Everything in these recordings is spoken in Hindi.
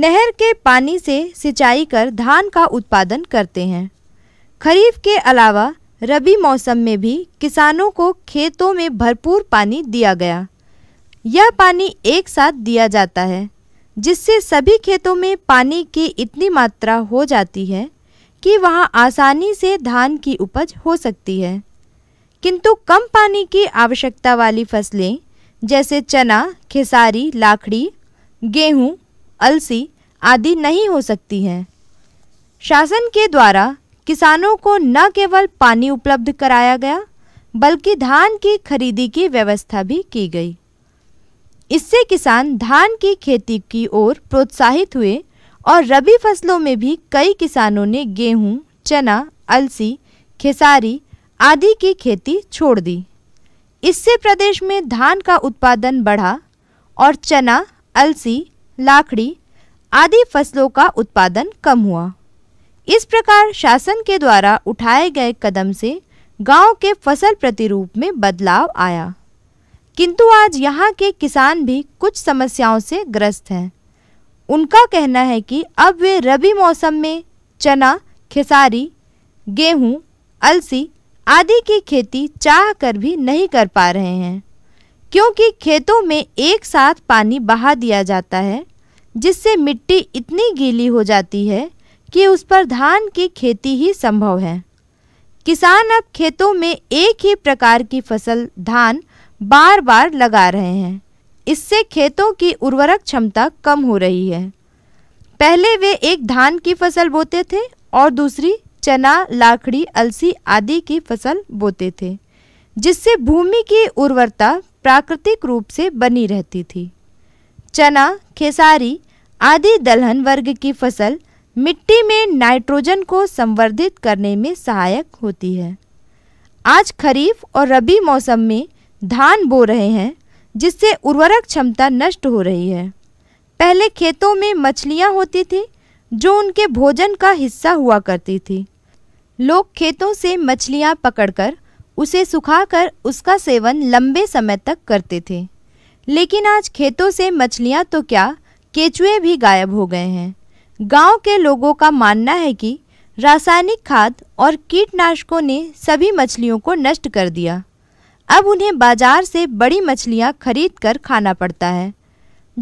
नहर के पानी से सिंचाई कर धान का उत्पादन करते हैं खरीफ के अलावा रबी मौसम में भी किसानों को खेतों में भरपूर पानी दिया गया यह पानी एक साथ दिया जाता है जिससे सभी खेतों में पानी की इतनी मात्रा हो जाती है कि वहां आसानी से धान की उपज हो सकती है किंतु कम पानी की आवश्यकता वाली फसलें जैसे चना खेसारी लाखड़ी गेहूँ अलसी आदि नहीं हो सकती हैं शासन के द्वारा किसानों को न केवल पानी उपलब्ध कराया गया बल्कि धान की खरीदी की व्यवस्था भी की गई इससे किसान धान की खेती की ओर प्रोत्साहित हुए और रबी फसलों में भी कई किसानों ने गेहूं, चना अलसी खेसारी आदि की खेती छोड़ दी इससे प्रदेश में धान का उत्पादन बढ़ा और चना अलसी लाकड़ी आदि फसलों का उत्पादन कम हुआ इस प्रकार शासन के द्वारा उठाए गए कदम से गांव के फसल प्रतिरूप में बदलाव आया किंतु आज यहाँ के किसान भी कुछ समस्याओं से ग्रस्त हैं उनका कहना है कि अब वे रबी मौसम में चना खेसारी गेहूँ अलसी आदि की खेती चाह कर भी नहीं कर पा रहे हैं क्योंकि खेतों में एक साथ पानी बहा दिया जाता है जिससे मिट्टी इतनी गीली हो जाती है कि उस पर धान की खेती ही संभव है किसान अब खेतों में एक ही प्रकार की फसल धान बार बार लगा रहे हैं इससे खेतों की उर्वरक क्षमता कम हो रही है पहले वे एक धान की फसल बोते थे और दूसरी चना लाखड़ी अलसी आदि की फसल बोते थे जिससे भूमि की उर्वरता प्राकृतिक रूप से बनी रहती थी चना खेसारी आदि दलहन वर्ग की फसल मिट्टी में नाइट्रोजन को संवर्धित करने में सहायक होती है आज खरीफ और रबी मौसम में धान बो रहे हैं जिससे उर्वरक क्षमता नष्ट हो रही है पहले खेतों में मछलियाँ होती थी जो उनके भोजन का हिस्सा हुआ करती थी लोग खेतों से मछलियाँ पकड़कर उसे सुखाकर उसका सेवन लंबे समय तक करते थे लेकिन आज खेतों से मछलियां तो क्या केचुए भी गायब हो गए हैं गांव के लोगों का मानना है कि रासायनिक खाद और कीटनाशकों ने सभी मछलियों को नष्ट कर दिया अब उन्हें बाजार से बड़ी मछलियां खरीद कर खाना पड़ता है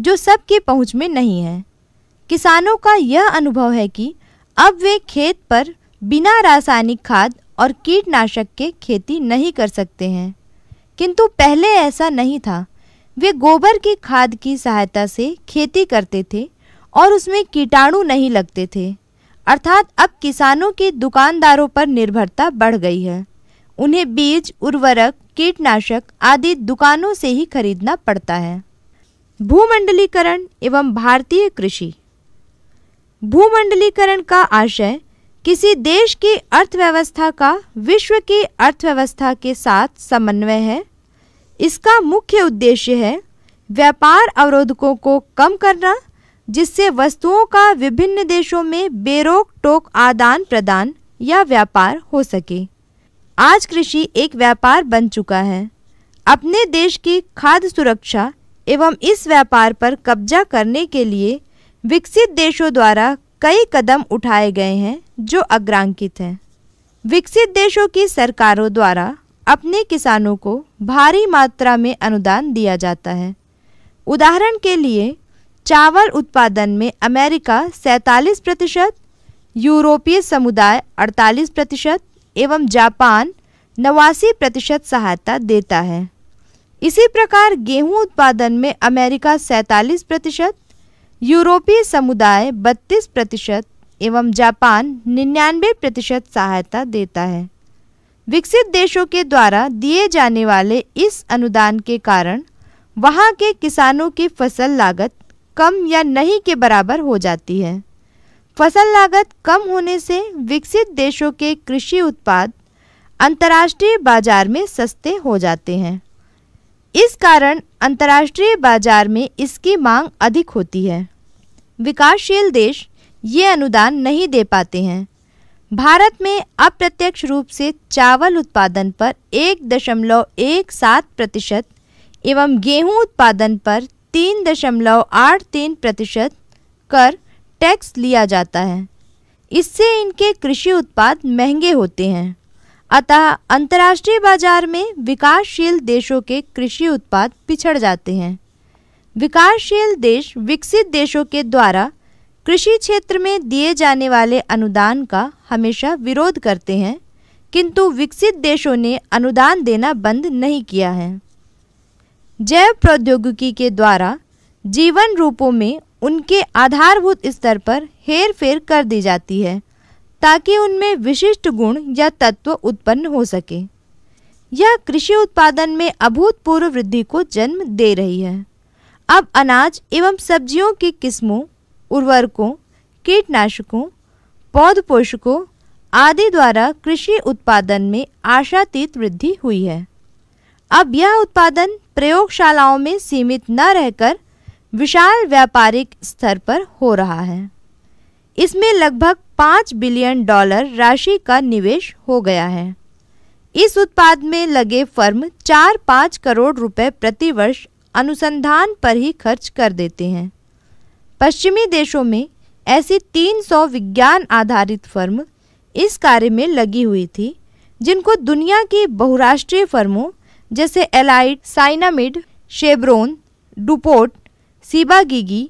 जो सबके पहुंच में नहीं है किसानों का यह अनुभव है कि अब वे खेत पर बिना रासायनिक खाद और कीटनाशक के खेती नहीं कर सकते हैं किंतु पहले ऐसा नहीं था वे गोबर की खाद की सहायता से खेती करते थे और उसमें कीटाणु नहीं लगते थे अर्थात अब किसानों की दुकानदारों पर निर्भरता बढ़ गई है उन्हें बीज उर्वरक कीटनाशक आदि दुकानों से ही खरीदना पड़ता है भूमंडलीकरण एवं भारतीय कृषि भूमंडलीकरण का आशय किसी देश की अर्थव्यवस्था का विश्व की अर्थव्यवस्था के साथ समन्वय है इसका मुख्य उद्देश्य है व्यापार अवरोधकों को कम करना जिससे वस्तुओं का विभिन्न देशों में बेरोक टोक आदान प्रदान या व्यापार हो सके आज कृषि एक व्यापार बन चुका है अपने देश की खाद्य सुरक्षा एवं इस व्यापार पर कब्जा करने के लिए विकसित देशों द्वारा कई कदम उठाए गए हैं जो अग्रांकित हैं विकसित देशों की सरकारों द्वारा अपने किसानों को भारी मात्रा में अनुदान दिया जाता है उदाहरण के लिए चावल उत्पादन में अमेरिका सैंतालीस प्रतिशत यूरोपीय समुदाय 48 प्रतिशत एवं जापान नवासी प्रतिशत सहायता देता है इसी प्रकार गेहूं उत्पादन में अमेरिका सैंतालीस प्रतिशत यूरोपीय समुदाय 32 प्रतिशत एवं जापान निन्यानवे प्रतिशत सहायता देता है विकसित देशों के द्वारा दिए जाने वाले इस अनुदान के कारण वहाँ के किसानों की फसल लागत कम या नहीं के बराबर हो जाती है फसल लागत कम होने से विकसित देशों के कृषि उत्पाद अंतर्राष्ट्रीय बाजार में सस्ते हो जाते हैं इस कारण अंतर्राष्ट्रीय बाजार में इसकी मांग अधिक होती है विकासशील देश ये अनुदान नहीं दे पाते हैं भारत में अप्रत्यक्ष रूप से चावल उत्पादन पर एक दशमलव एक सात प्रतिशत एवं गेहूं उत्पादन पर तीन दशमलव आठ तीन प्रतिशत कर टैक्स लिया जाता है इससे इनके कृषि उत्पाद महंगे होते हैं अतः अंतर्राष्ट्रीय बाजार में विकासशील देशों के कृषि उत्पाद पिछड़ जाते हैं विकासशील देश विकसित देशों के द्वारा कृषि क्षेत्र में दिए जाने वाले अनुदान का हमेशा विरोध करते हैं किंतु विकसित देशों ने अनुदान देना बंद नहीं किया है जैव प्रौद्योगिकी के द्वारा जीवन रूपों में उनके आधारभूत स्तर पर हेर फेर कर दी जाती है ताकि उनमें विशिष्ट गुण या तत्व उत्पन्न हो सके यह कृषि उत्पादन में अभूतपूर्व वृद्धि को जन्म दे रही है अब अनाज एवं सब्जियों की किस्मों उर्वरकों कीटनाशकों पौध पोषकों आदि द्वारा कृषि उत्पादन में आशातीत वृद्धि हुई है अब यह उत्पादन प्रयोगशालाओं में सीमित न रहकर विशाल व्यापारिक स्तर पर हो रहा है इसमें लगभग पाँच बिलियन डॉलर राशि का निवेश हो गया है इस उत्पाद में लगे फर्म चार पाँच करोड़ रुपए प्रतिवर्ष अनुसंधान पर ही खर्च कर देते हैं पश्चिमी देशों में ऐसी 300 विज्ञान आधारित फर्म इस कार्य में लगी हुई थी जिनको दुनिया की बहुराष्ट्रीय फर्मों जैसे एलाइड साइनामिड शेब्रोन डुपोट सीबागीगी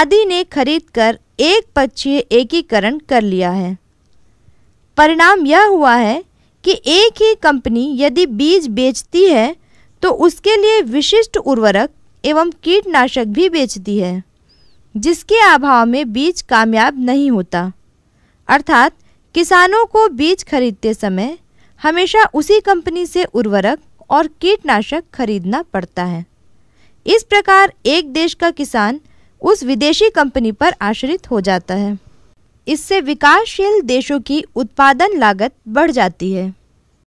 आदि ने खरीदकर एक पक्षीय एकीकरण कर लिया है परिणाम यह हुआ है कि एक ही कंपनी यदि बीज बेचती है तो उसके लिए विशिष्ट उर्वरक एवं कीटनाशक भी बेचती है जिसके अभाव में बीज कामयाब नहीं होता अर्थात किसानों को बीज खरीदते समय हमेशा उसी कंपनी से उर्वरक और कीटनाशक खरीदना पड़ता है इस प्रकार एक देश का किसान उस विदेशी कंपनी पर आश्रित हो जाता है इससे विकासशील देशों की उत्पादन लागत बढ़ जाती है